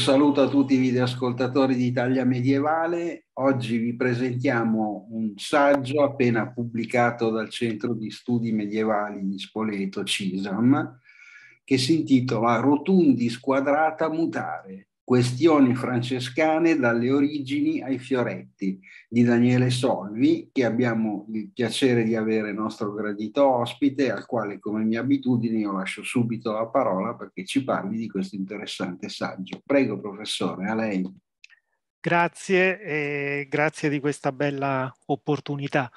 saluto a tutti i videoascoltatori di Italia Medievale. Oggi vi presentiamo un saggio appena pubblicato dal Centro di Studi Medievali di Spoleto, CISAM, che si intitola Rotundi squadrata mutare, Questioni francescane dalle origini ai fioretti di Daniele Solvi, che abbiamo il piacere di avere nostro gradito ospite, al quale come mia abitudine io lascio subito la parola perché ci parli di questo interessante saggio. Prego professore, a lei. Grazie e grazie di questa bella opportunità.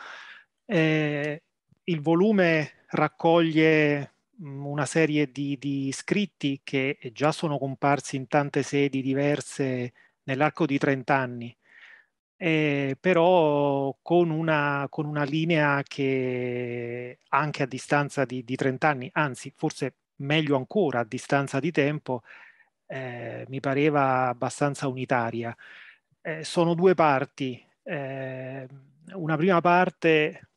Eh, il volume raccoglie una serie di, di scritti che già sono comparsi in tante sedi diverse nell'arco di 30 anni, eh, però con una, con una, linea che anche a distanza di, di, 30 anni, anzi forse meglio ancora a distanza di tempo, eh, mi pareva abbastanza unitaria. Eh, sono due parti. Eh, una prima parte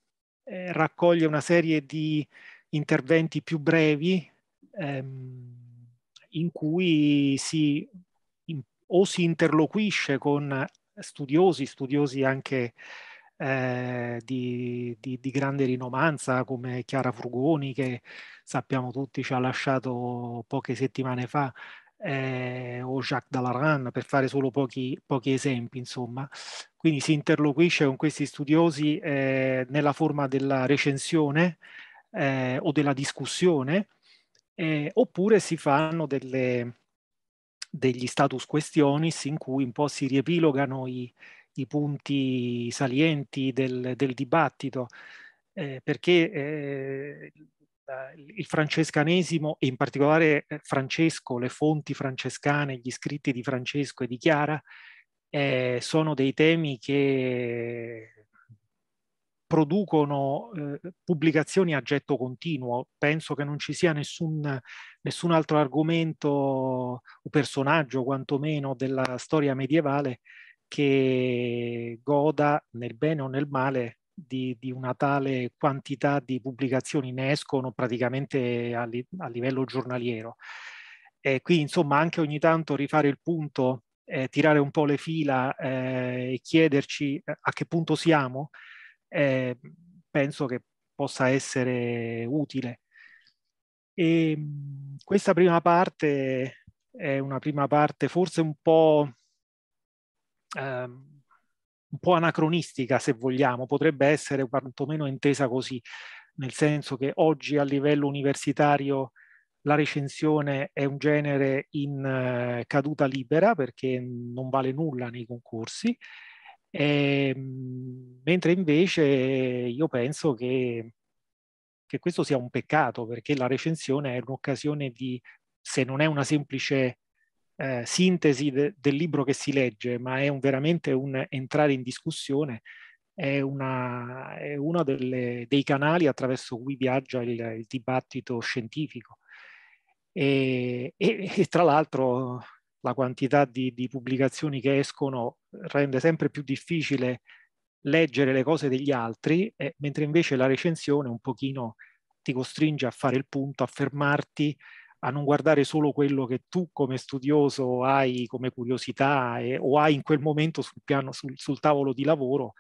eh, raccoglie una serie di interventi più brevi ehm, in cui si, in, o si interloquisce con studiosi, studiosi anche eh, di, di, di, grande rinomanza come Chiara Frugoni che sappiamo tutti ci ha lasciato poche settimane fa eh, o Jacques Dallaran per fare solo pochi, pochi, esempi insomma quindi si interloquisce con questi studiosi eh, nella forma della recensione eh, o della discussione, eh, oppure si fanno delle, degli status questionis in cui un po' si riepilogano i, i punti salienti del, del dibattito, eh, perché eh, il francescanesimo e in particolare eh, Francesco, le fonti francescane, gli scritti di Francesco e di Chiara, eh, sono dei temi che producono eh, pubblicazioni a getto continuo. Penso che non ci sia nessun, nessun altro argomento o personaggio, quantomeno, della storia medievale che goda nel bene o nel male di, di una tale quantità di pubblicazioni, ne escono praticamente a, li, a livello giornaliero. E qui insomma anche ogni tanto rifare il punto, eh, tirare un po' le fila eh, e chiederci eh, a che punto siamo, eh, penso che possa essere utile. E mm, questa prima parte è una prima parte forse un po', eh, un po' anacronistica, se vogliamo, potrebbe essere quantomeno intesa così, nel senso che oggi a livello universitario la recensione è un genere in eh, caduta libera perché non vale nulla nei concorsi eh, mentre invece io penso che, che, questo sia un peccato perché la recensione è un'occasione di, se non è una semplice eh, sintesi de, del libro che si legge, ma è un, veramente un entrare in discussione, è, una, è uno delle, dei canali attraverso cui viaggia il, il dibattito scientifico. E, e, e tra l'altro la quantità di, di pubblicazioni che escono eh, rende sempre più difficile leggere le cose degli altri, eh, mentre invece la recensione un pochino ti costringe a fare il punto, a fermarti, a non guardare solo quello che tu come studioso hai come curiosità e, eh, o hai in quel momento sul, piano, sul, sul tavolo di lavoro,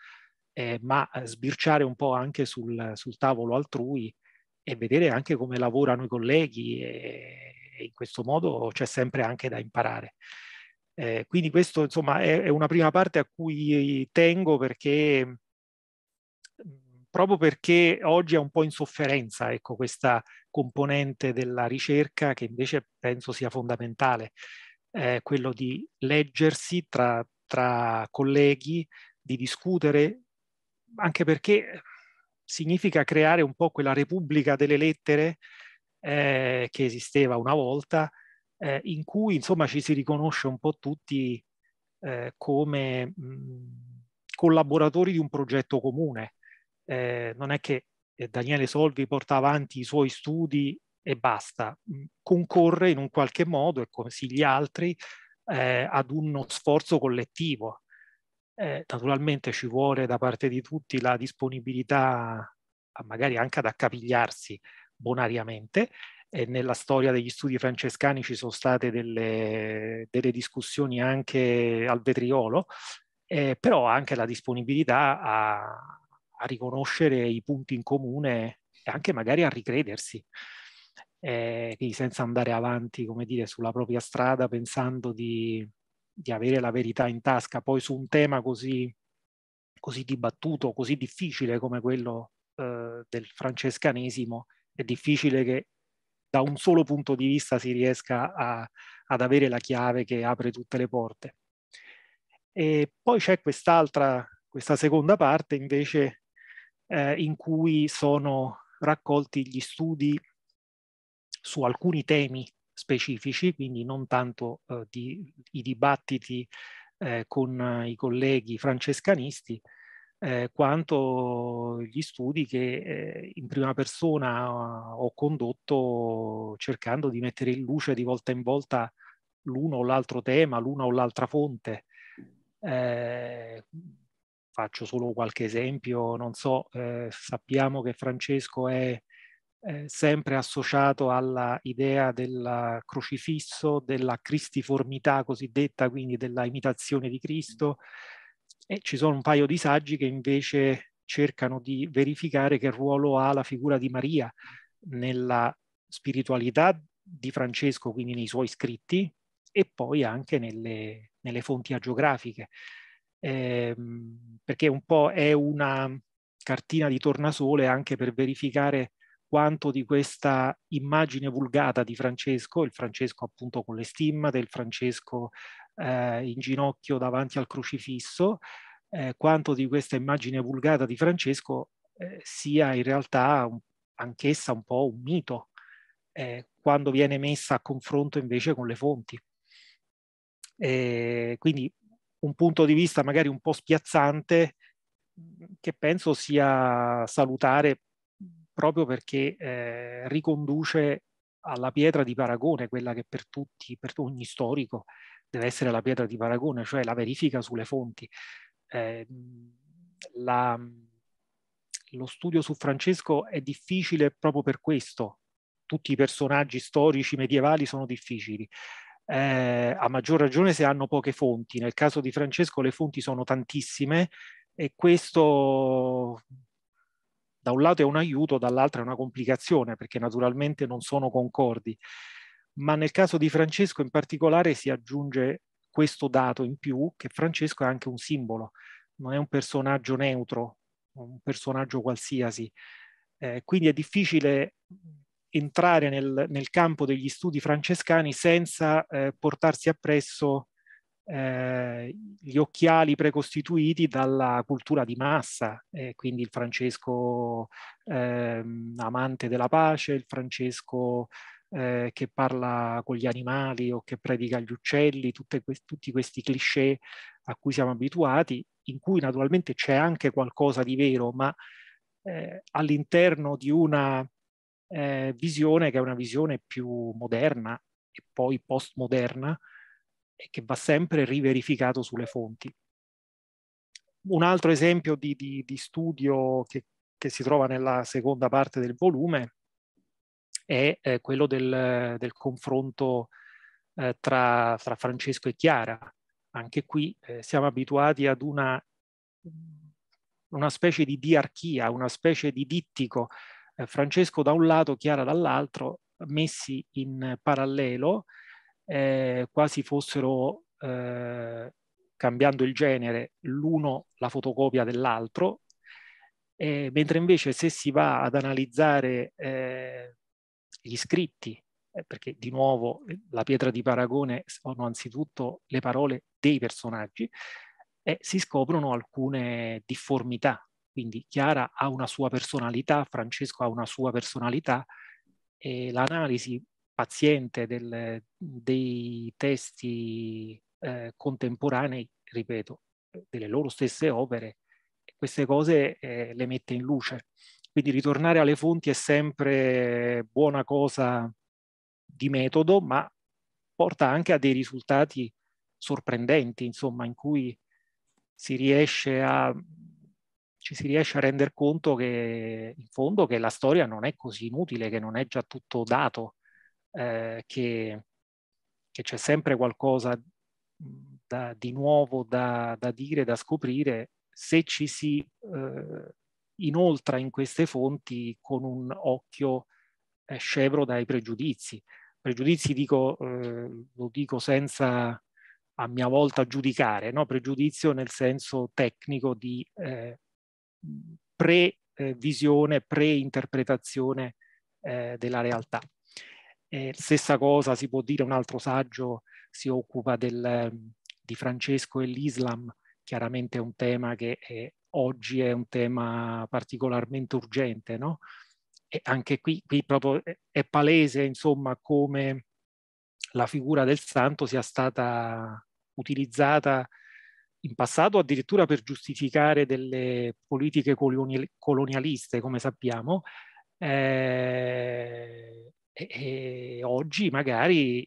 eh, ma sbirciare un po' anche sul, sul tavolo altrui e vedere anche come lavorano i colleghi e, e in questo modo c'è sempre anche da imparare. Eh, quindi questo insomma è, è, una prima parte a cui tengo perché proprio perché oggi è un po' in sofferenza ecco, questa componente della ricerca che invece penso sia fondamentale, eh, quello di leggersi tra, tra colleghi, di discutere, anche perché significa creare un po' quella repubblica delle lettere eh, che esisteva una volta, eh, in cui insomma ci si riconosce un po' tutti eh, come mh, collaboratori di un progetto comune. Eh, non è che eh, Daniele Solvi porta avanti i suoi studi e basta, concorre in un qualche modo e gli altri eh, ad uno sforzo collettivo eh, naturalmente ci vuole da parte di tutti la disponibilità magari anche ad accapigliarsi bonariamente. E nella storia degli studi francescani ci sono state delle, delle discussioni anche al vetriolo, eh, però anche la disponibilità a, a, riconoscere i punti in comune e anche magari a ricredersi. Eh, quindi senza andare avanti, come dire, sulla propria strada pensando di, di avere la verità in tasca, poi su un tema così, così dibattuto, così difficile come quello eh, del francescanesimo, è difficile che da un solo punto di vista si riesca a, ad avere la chiave che apre tutte le porte. E poi c'è quest'altra, questa seconda parte invece eh, in cui sono raccolti gli studi su alcuni temi specifici, quindi non tanto eh, di, i dibattiti eh, con i colleghi francescanisti, eh, quanto gli studi che eh, in prima persona eh, ho condotto cercando di mettere in luce di volta in volta l'uno o l'altro tema, l'una o l'altra fonte. Eh, faccio solo qualche esempio, non so, eh, sappiamo che Francesco è eh, sempre associato alla idea del crocifisso, della cristiformità cosiddetta, quindi della imitazione di Cristo, e ci sono un paio di saggi che invece cercano di verificare che ruolo ha la figura di Maria nella spiritualità di Francesco, quindi nei suoi scritti, e poi anche nelle, nelle fonti agiografiche, eh, perché un po' è una cartina di tornasole anche per verificare quanto di questa immagine vulgata di Francesco, il Francesco appunto con le stimmate, il Francesco eh, in ginocchio davanti al crocifisso, eh, quanto di questa immagine vulgata di Francesco eh, sia in realtà un, anch'essa un po' un mito, eh, quando viene messa a confronto invece con le fonti. quindi un punto di vista magari un po' spiazzante che penso sia salutare proprio perché eh, riconduce alla pietra di paragone, quella che per tutti, per ogni storico, deve essere la pietra di paragone, cioè la verifica sulle fonti. Eh, la, lo studio su Francesco è difficile proprio per questo. Tutti i personaggi storici medievali sono difficili. Eh, a maggior ragione se hanno poche fonti. Nel caso di Francesco le fonti sono tantissime e questo da un lato è un aiuto, dall'altro è una complicazione perché naturalmente non sono concordi. Ma nel caso di Francesco in particolare si aggiunge questo dato in più che Francesco è anche un simbolo, non è un personaggio neutro, un personaggio qualsiasi. Eh, quindi è difficile entrare nel, nel, campo degli studi francescani senza eh, portarsi appresso eh, gli occhiali precostituiti dalla cultura di massa, eh, quindi il Francesco eh, amante della pace, il Francesco eh, che parla con gli animali o che predica gli uccelli, que- tutti questi cliché a cui siamo abituati, in cui naturalmente c'è anche qualcosa di vero, ma eh, all'interno di una visione che è una visione più moderna e poi postmoderna, eh, e che va sempre riverificato sulle fonti. Un altro esempio di, di, di studio che, che, si trova nella seconda parte del volume è eh, quello del, del confronto eh, tra, tra, Francesco e Chiara. Anche qui eh, siamo abituati ad una, una, specie di diarchia, una specie di dittico. Eh, Francesco da un lato, Chiara dall'altro, messi in parallelo eh, quasi fossero, eh, cambiando il genere, l'uno la fotocopia dell'altro, eh, mentre invece se si va ad analizzare eh, gli scritti, eh, perché di nuovo eh, la pietra di paragone sono anzitutto le parole dei personaggi, si scoprono alcune difformità. Quindi Chiara ha una sua personalità, Francesco ha una sua personalità, e l'analisi paziente del, dei testi eh, contemporanei, ripeto, delle loro stesse opere, queste cose eh, le mette in luce. Quindi ritornare alle fonti è sempre buona cosa di metodo, ma porta anche a dei risultati sorprendenti, insomma, in cui si riesce a, ci si riesce a rendere conto che in fondo che la storia non è così inutile, che non è già tutto dato, eh, che, che c'è sempre qualcosa da, di nuovo da, da, dire, da scoprire, se ci si eh, inoltra in queste fonti con un occhio eh, scevro dai pregiudizi. Pregiudizi dico, eh, lo dico senza a mia volta giudicare, no? pregiudizio nel senso tecnico di eh, previsione, eh, preinterpretazione eh, della realtà. Eh, stessa cosa si può dire, un altro saggio si occupa del, ehm, di Francesco e l'Islam, chiaramente è un tema che è, oggi è un tema particolarmente urgente, no? E anche qui, qui proprio eh, è palese, insomma, come la figura del santo sia stata utilizzata in passato addirittura per giustificare delle politiche colonialiste, come sappiamo, eh, e, e oggi magari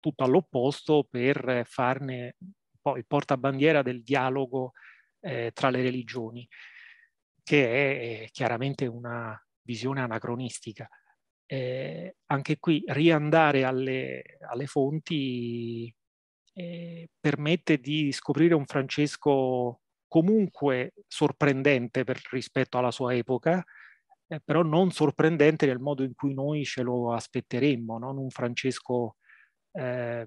tutto all'opposto per farne poi il portabandiera del dialogo eh, tra le religioni, che è chiaramente una visione anacronistica. Eh, anche qui riandare alle, alle fonti eh, permette di scoprire un Francesco comunque sorprendente per, rispetto alla sua epoca, eh, però non sorprendente nel modo in cui noi ce lo aspetteremmo, non un Francesco eh,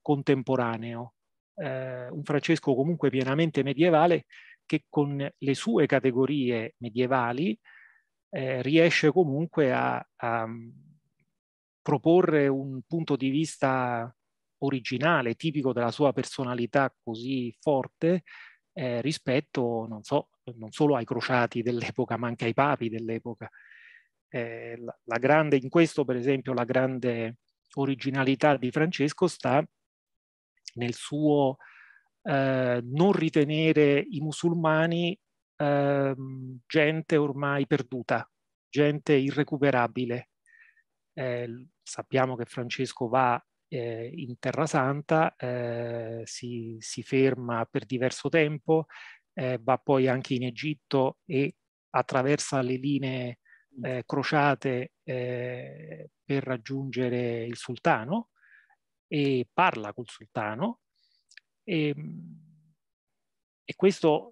contemporaneo, eh, un Francesco comunque pienamente medievale che con le sue categorie medievali eh, riesce comunque a, a mm, proporre un punto di vista originale, tipico della sua personalità così forte, eh, rispetto, non, so, non solo ai crociati dell'epoca, ma anche ai papi dell'epoca. Eh, la, la grande, in questo, per esempio, la grande originalità di Francesco sta nel suo eh, non ritenere i musulmani eh, gente ormai perduta, gente irrecuperabile. Eh, sappiamo che Francesco va eh, in Terra Santa, eh, si, si, ferma per diverso tempo, eh, va poi anche in Egitto e attraversa le linee mm. eh, crociate eh, per raggiungere il sultano e parla col sultano. E, ehm, e questo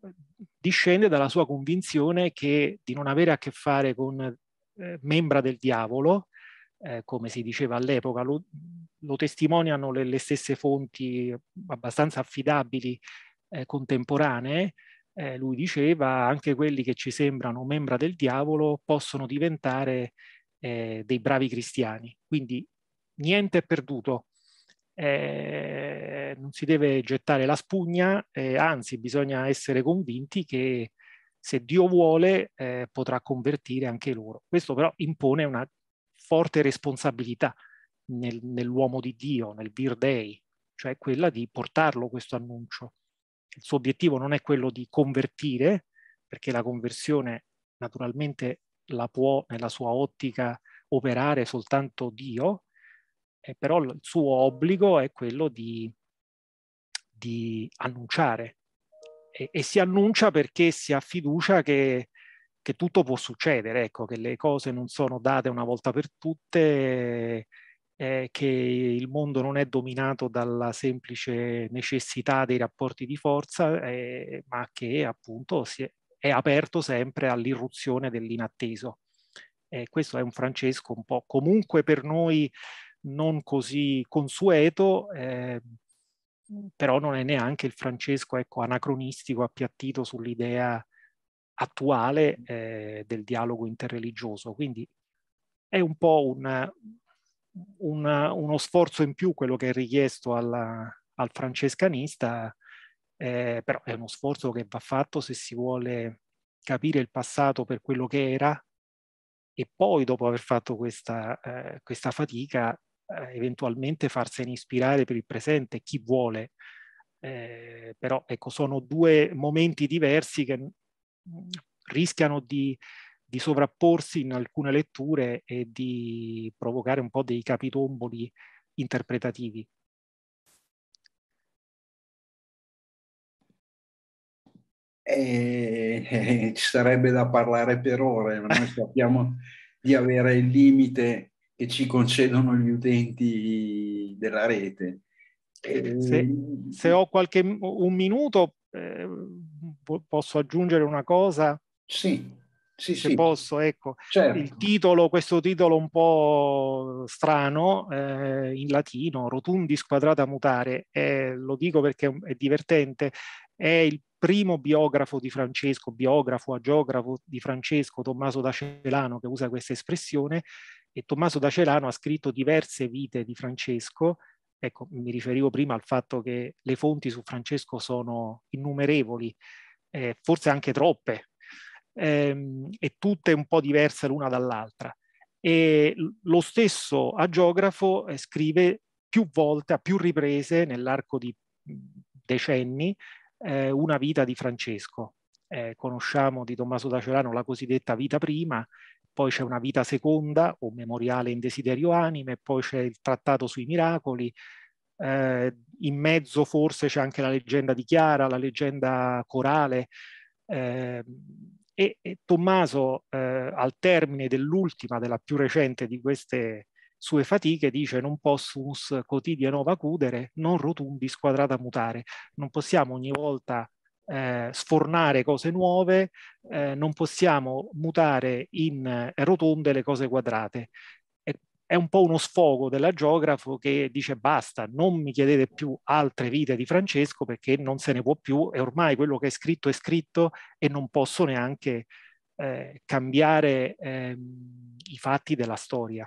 discende dalla sua convinzione che di non avere a che fare con eh, membra del diavolo, eh, come si diceva all'epoca, lo, lo testimoniano le, le, stesse fonti abbastanza affidabili eh, contemporanee. Eh, lui diceva anche quelli che ci sembrano membra del diavolo possono diventare eh, dei bravi cristiani. Quindi niente è perduto, eh, non si deve gettare la spugna, eh, anzi bisogna essere convinti che se Dio vuole eh, potrà convertire anche loro. Questo però impone una forte responsabilità nel, nell'uomo di Dio, nel Vir Dei, cioè quella di portarlo questo annuncio. Il suo obiettivo non è quello di convertire, perché la conversione naturalmente la può nella sua ottica operare soltanto Dio, eh, però il suo obbligo è quello di, di annunciare. E, e, si annuncia perché si ha fiducia che che tutto può succedere, ecco, che le cose non sono date una volta per tutte, eh, che il mondo non è dominato dalla semplice necessità dei rapporti di forza, eh, ma che appunto è, è, aperto sempre all'irruzione dell'inatteso. Eh, questo è un Francesco un po' comunque per noi non così consueto, eh, però non è neanche il Francesco ecco, anacronistico appiattito sull'idea attuale eh, del dialogo interreligioso. Quindi è un po' un, un, uno sforzo in più quello che è richiesto alla, al francescanista, eh, però è uno sforzo che va fatto se si vuole capire il passato per quello che era e poi dopo aver fatto questa, eh, questa fatica eh, eventualmente farsene ispirare per il presente chi vuole. Eh, però ecco, sono due momenti diversi che rischiano di, di sovrapporsi in alcune letture e di provocare un po' dei capitomboli interpretativi. Eh, eh, ci sarebbe da parlare per ore, ma noi sappiamo di avere il limite che ci concedono gli utenti della rete. Eh, se, se, ho qualche un minuto, eh, posso aggiungere una cosa? Sì. Sì, se sì. posso, ecco, certo. il titolo, questo titolo un po' strano eh, in latino, Rotundi squadrata mutare, eh, lo dico perché è divertente, è il primo biografo di Francesco, biografo, agiografo di Francesco, Tommaso da Celano, che usa questa espressione, e Tommaso da Celano ha scritto diverse vite di Francesco, ecco, mi riferivo prima al fatto che le fonti su Francesco sono innumerevoli, eh, forse anche troppe, ehm, e tutte un po' diverse l'una dall'altra. E lo stesso agiografo eh, scrive più volte, a più riprese nell'arco di mm, decenni, eh, una vita di Francesco. Eh, conosciamo di Tommaso da Celano la cosiddetta vita prima, poi c'è una vita seconda o memoriale in desiderio anime, poi c'è il trattato sui miracoli, eh, in mezzo forse c'è anche la leggenda di Chiara, la leggenda corale. Eh, e, e, Tommaso, eh, al termine dell'ultima, della più recente di queste sue fatiche, dice non possumus quotidiano vacudere, non rotundi squadrata mutare. Non possiamo ogni volta eh, sfornare cose nuove, eh, non possiamo mutare in eh, rotonde le cose quadrate è un po' uno sfogo della geografo che dice basta, non mi chiedete più altre vite di Francesco perché non se ne può più e ormai quello che è scritto è scritto e non posso neanche eh, cambiare eh, i fatti della storia.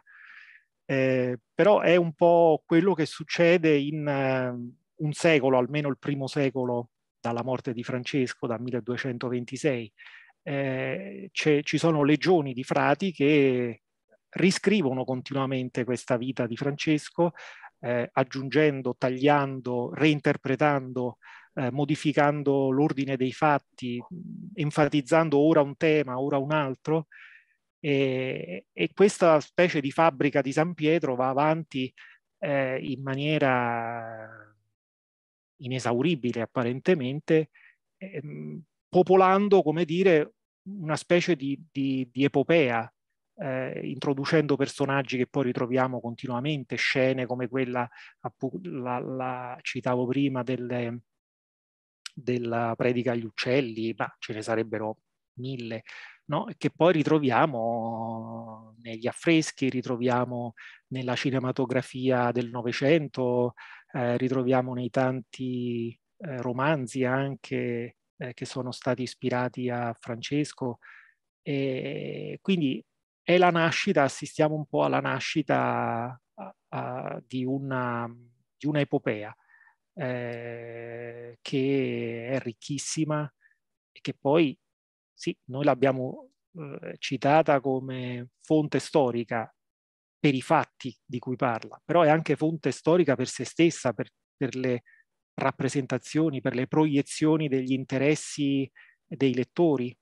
Eh, però è un po' quello che succede in uh, un secolo, almeno il primo secolo dalla morte di Francesco, dal 1226. Eh, ci sono legioni di frati che riscrivono continuamente questa vita di Francesco, eh, aggiungendo, tagliando, reinterpretando, eh, modificando l'ordine dei fatti, mm, enfatizzando ora un tema, ora un altro. E, e questa specie di fabbrica di San Pietro va avanti eh, in maniera inesauribile apparentemente, ehm, popolando, come dire, una specie di, di, di epopea eh, introducendo personaggi che poi ritroviamo continuamente, scene come quella, la, la citavo prima, delle, della predica agli uccelli, ma ce ne sarebbero mille, no? che poi ritroviamo negli affreschi, ritroviamo nella cinematografia del Novecento, eh, ritroviamo nei tanti eh, romanzi anche eh, che sono stati ispirati a Francesco. E quindi è la nascita, assistiamo un po' alla nascita uh, di, una, di un'epopea eh, che è ricchissima e che poi, sì, noi l'abbiamo eh, citata come fonte storica per i fatti di cui parla, però è anche fonte storica per se stessa, per, per le rappresentazioni, per le proiezioni degli interessi dei lettori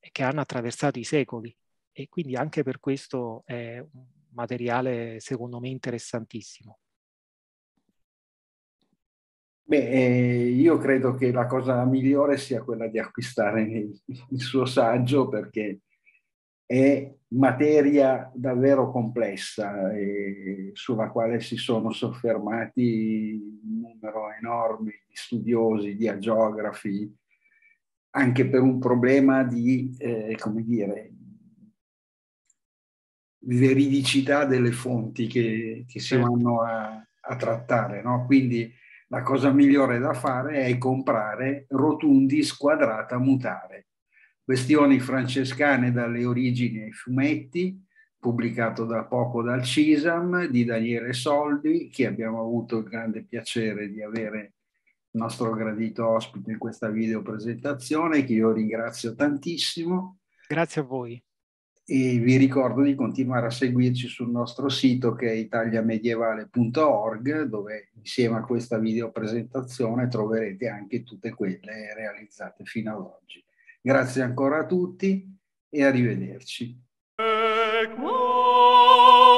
che hanno attraversato i secoli e quindi anche per questo è un materiale secondo me interessantissimo. Beh, eh, io credo che la cosa migliore sia quella di acquistare il suo saggio perché è materia davvero complessa e eh, sulla quale si sono soffermati un numero enorme di studiosi, di agiografi, anche per un problema di, eh, come dire, veridicità delle fonti che, che si vanno a, a trattare. No? Quindi la cosa migliore da fare è comprare rotundi squadrata mutare. Questioni francescane dalle origini ai fumetti, pubblicato da poco dal CISAM di Daniele Soldi, che abbiamo avuto il grande piacere di avere il nostro gradito ospite in questa videopresentazione, che io ringrazio tantissimo. Grazie a voi e vi ricordo di continuare a seguirci sul nostro sito che è italiamedievale.org dove insieme a questa videopresentazione troverete anche tutte quelle realizzate fino ad oggi. Grazie ancora a tutti e arrivederci. Ecco.